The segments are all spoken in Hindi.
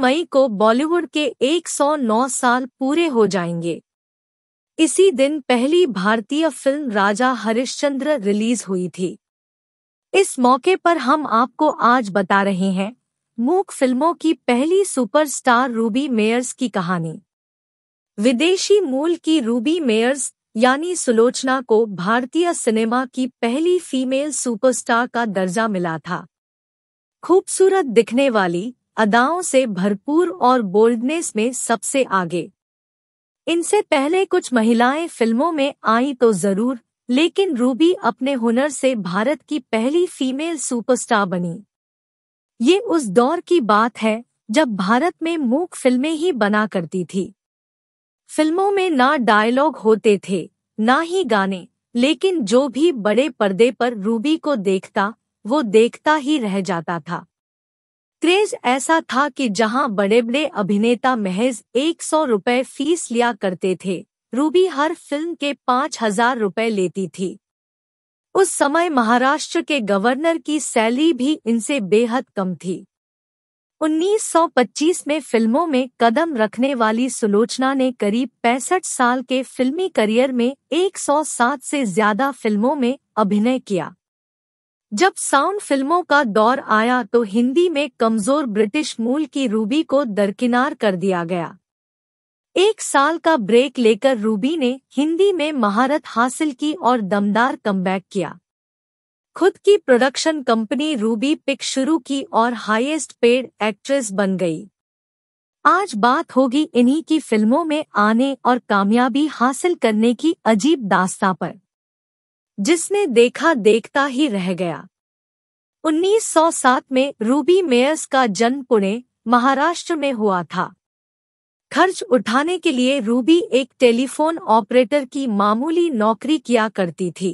मई को बॉलीवुड के 109 साल पूरे हो जाएंगे इसी दिन पहली भारतीय फिल्म राजा हरिश्चंद्र रिलीज हुई थी इस मौके पर हम आपको आज बता रहे हैं मूक फिल्मों की पहली सुपरस्टार रूबी मेयर्स की कहानी विदेशी मूल की रूबी मेयर्स यानी सुलोचना को भारतीय सिनेमा की पहली फीमेल सुपरस्टार का दर्जा मिला था खूबसूरत दिखने वाली अदाओं से भरपूर और बोल्डनेस में सबसे आगे इनसे पहले कुछ महिलाएं फिल्मों में आई तो जरूर लेकिन रूबी अपने हुनर से भारत की पहली फीमेल सुपरस्टार बनी ये उस दौर की बात है जब भारत में मूक फिल्में ही बना करती थी फिल्मों में ना डायलॉग होते थे ना ही गाने लेकिन जो भी बड़े पर्दे पर रूबी को देखता वो देखता ही रह जाता था क्रेज ऐसा था कि जहां बड़े बड़े अभिनेता महज एक सौ रुपये फीस लिया करते थे रूबी हर फिल्म के पाँच हजार रूपए लेती थी उस समय महाराष्ट्र के गवर्नर की सैलरी भी इनसे बेहद कम थी 1925 में फिल्मों में कदम रखने वाली सुलोचना ने करीब पैंसठ साल के फिल्मी करियर में 107 से ज्यादा फिल्मों में अभिनय किया जब साउंड फिल्मों का दौर आया तो हिंदी में कमजोर ब्रिटिश मूल की रूबी को दरकिनार कर दिया गया एक साल का ब्रेक लेकर रूबी ने हिंदी में महारत हासिल की और दमदार कमबैक किया खुद की प्रोडक्शन कंपनी रूबी पिक शुरू की और हाईएस्ट पेड एक्ट्रेस बन गई आज बात होगी इन्हीं की फिल्मों में आने और कामयाबी हासिल करने की अजीब दास्ता पर जिसने देखा देखता ही रह गया 1907 में रूबी मेयर्स का जन्म पुणे महाराष्ट्र में हुआ था खर्च उठाने के लिए रूबी एक टेलीफोन ऑपरेटर की मामूली नौकरी किया करती थी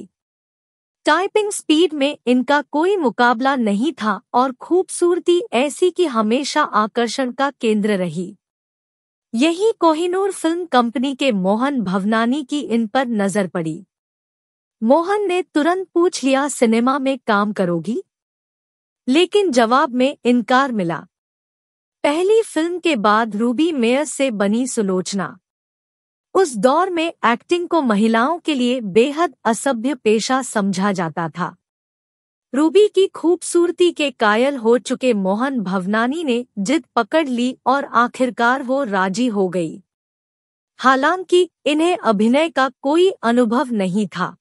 टाइपिंग स्पीड में इनका कोई मुकाबला नहीं था और खूबसूरती ऐसी कि हमेशा आकर्षण का केंद्र रही यही कोहिनूर फिल्म कंपनी के मोहन भवनानी की इन पर नजर पड़ी मोहन ने तुरंत पूछ लिया सिनेमा में काम करोगी लेकिन जवाब में इनकार मिला पहली फिल्म के बाद रूबी मेयर से बनी सुलोचना उस दौर में एक्टिंग को महिलाओं के लिए बेहद असभ्य पेशा समझा जाता था रूबी की खूबसूरती के कायल हो चुके मोहन भवनानी ने जिद पकड़ ली और आखिरकार वो राजी हो गई हालांकि इन्हें अभिनय का कोई अनुभव नहीं था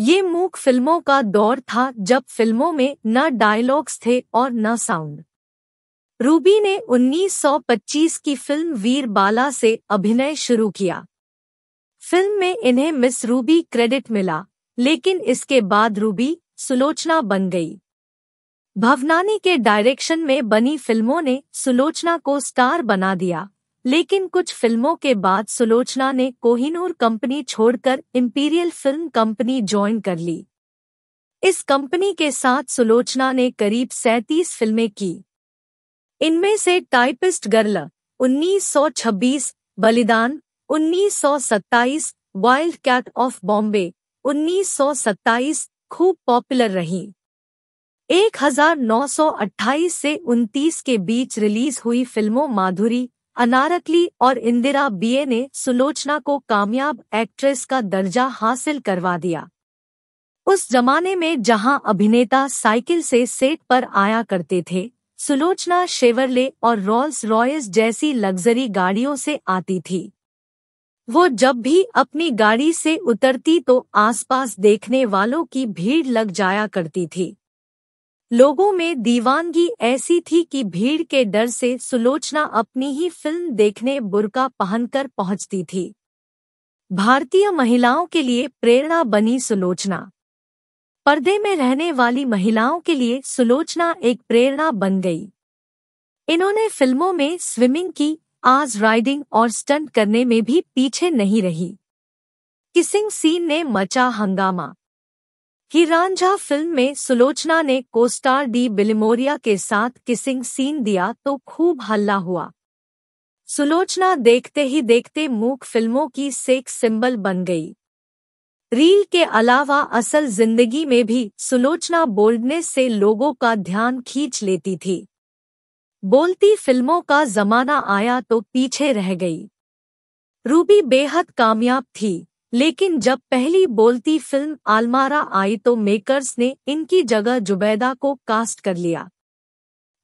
ये मूक फिल्मों का दौर था जब फिल्मों में न डायलॉग्स थे और न साउंड रूबी ने 1925 की फिल्म वीर बाला से अभिनय शुरू किया फिल्म में इन्हें मिस रूबी क्रेडिट मिला लेकिन इसके बाद रूबी सुलोचना बन गई भवनानी के डायरेक्शन में बनी फिल्मों ने सुलोचना को स्टार बना दिया लेकिन कुछ फिल्मों के बाद सुलोचना ने कोहिनूर कंपनी छोड़कर इंपीरियल फिल्म कंपनी ज्वाइन कर ली इस कंपनी के साथ सुलोचना ने करीब सैंतीस फिल्में की इनमें से टाइपिस्ट गर्ल 1926, बलिदान 1927, वाइल्ड कैट ऑफ बॉम्बे 1927 खूब पॉपुलर रही 1928 से 29 के बीच रिलीज हुई फिल्मों माधुरी अनारकली और इंदिरा बीए ने सुलोचना को कामयाब एक्ट्रेस का दर्जा हासिल करवा दिया उस जमाने में जहां अभिनेता साइकिल से सेट पर आया करते थे सुलोचना शेवरले और रॉल्स रॉयस जैसी लग्जरी गाड़ियों से आती थी वो जब भी अपनी गाड़ी से उतरती तो आसपास देखने वालों की भीड़ लग जाया करती थी लोगों में दीवानगी ऐसी थी कि भीड़ के डर से सुलोचना अपनी ही फिल्म देखने बुरका पहनकर पहुंचती थी भारतीय महिलाओं के लिए प्रेरणा बनी सुलोचना पर्दे में रहने वाली महिलाओं के लिए सुलोचना एक प्रेरणा बन गई इन्होंने फिल्मों में स्विमिंग की आज राइडिंग और स्टंट करने में भी पीछे नहीं रही किसिंग सीन ने मचा हंगामा ही रांझा फिल्म में सुलोचना ने कोस्टार डी बिलिमोरिया के साथ किसिंग सीन दिया तो खूब हल्ला हुआ सुलोचना देखते ही देखते मूक फिल्मों की सेक्स सिंबल बन गई रील के अलावा असल जिंदगी में भी सुलोचना बोलने से लोगों का ध्यान खींच लेती थी बोलती फिल्मों का जमाना आया तो पीछे रह गई रूबी बेहद कामयाब थी लेकिन जब पहली बोलती फिल्म आलमारा आई तो मेकर्स ने इनकी जगह जुबैदा को कास्ट कर लिया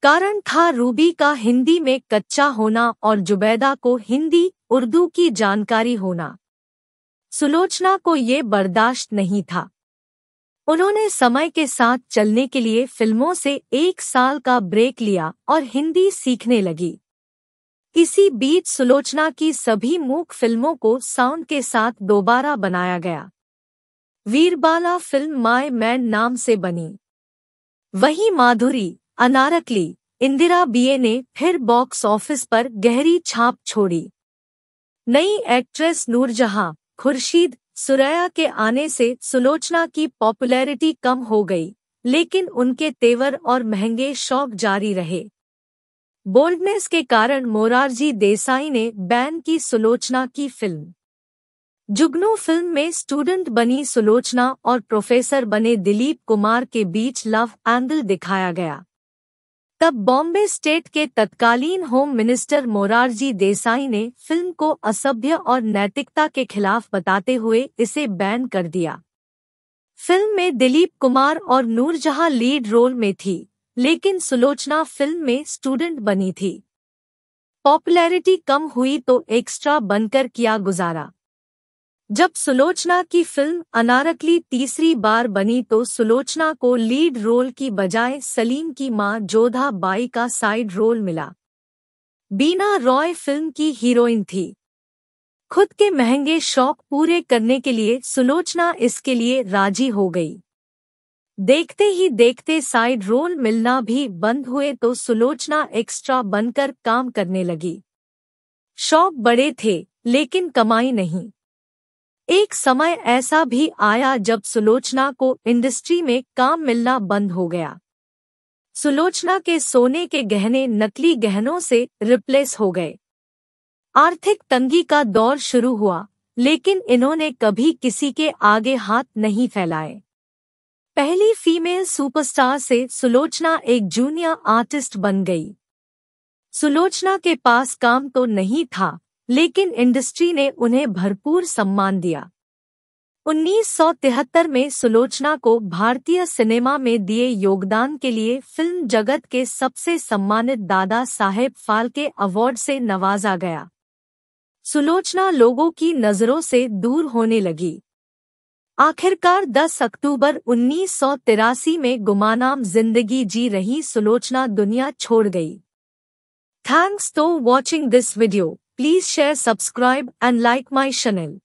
कारण था रूबी का हिंदी में कच्चा होना और जुबैदा को हिंदी उर्दू की जानकारी होना सुलोचना को ये बर्दाश्त नहीं था उन्होंने समय के साथ चलने के लिए फिल्मों से एक साल का ब्रेक लिया और हिंदी सीखने लगी इसी बीच सुलोचना की सभी मूक फिल्मों को साउंड के साथ दोबारा बनाया गया वीरबाला फिल्म माय मैन नाम से बनी वहीं माधुरी अनारकली इंदिरा बीए ने फिर बॉक्स ऑफिस पर गहरी छाप छोड़ी नई एक्ट्रेस नूरजहां खुर्शीद सुरैया के आने से सुलोचना की पॉपुलैरिटी कम हो गई लेकिन उनके तेवर और महंगे शौक जारी रहे बोल्डनेस के कारण मोरारजी देसाई ने बैन की सुलोचना की फिल्म जुगनू फिल्म में स्टूडेंट बनी सुलोचना और प्रोफेसर बने दिलीप कुमार के बीच लव एंगल दिखाया गया तब बॉम्बे स्टेट के तत्कालीन होम मिनिस्टर मोरारजी देसाई ने फिल्म को असभ्य और नैतिकता के खिलाफ बताते हुए इसे बैन कर दिया फिल्म में दिलीप कुमार और नूरजहां लीड रोल में थी लेकिन सुलोचना फिल्म में स्टूडेंट बनी थी पॉपुलैरिटी कम हुई तो एक्स्ट्रा बनकर किया गुजारा जब सुलोचना की फिल्म अनारकली तीसरी बार बनी तो सुलोचना को लीड रोल की बजाय सलीम की मां जोधा बाई का साइड रोल मिला बीना रॉय फिल्म की हीरोइन थी खुद के महंगे शौक पूरे करने के लिए सुलोचना इसके लिए राजी हो गई देखते ही देखते साइड रोल मिलना भी बंद हुए तो सुलोचना एक्स्ट्रा बनकर काम करने लगी शॉप बड़े थे लेकिन कमाई नहीं एक समय ऐसा भी आया जब सुलोचना को इंडस्ट्री में काम मिलना बंद हो गया सुलोचना के सोने के गहने नकली गहनों से रिप्लेस हो गए आर्थिक तंगी का दौर शुरू हुआ लेकिन इन्होंने कभी किसी के आगे हाथ नहीं फैलाए पहली फीमेल सुपरस्टार से सुलोचना एक जूनियर आर्टिस्ट बन गई सुलोचना के पास काम तो नहीं था लेकिन इंडस्ट्री ने उन्हें भरपूर सम्मान दिया 1973 में सुलोचना को भारतीय सिनेमा में दिए योगदान के लिए फिल्म जगत के सबसे सम्मानित दादा साहेब फाल्के अवार्ड से नवाजा गया सुलोचना लोगों की नज़रों से दूर होने लगी आखिरकार 10 अक्टूबर उन्नीस में गुमानाम जिंदगी जी रही सुलोचना दुनिया छोड़ गई thanks to watching this video please share subscribe and like my channel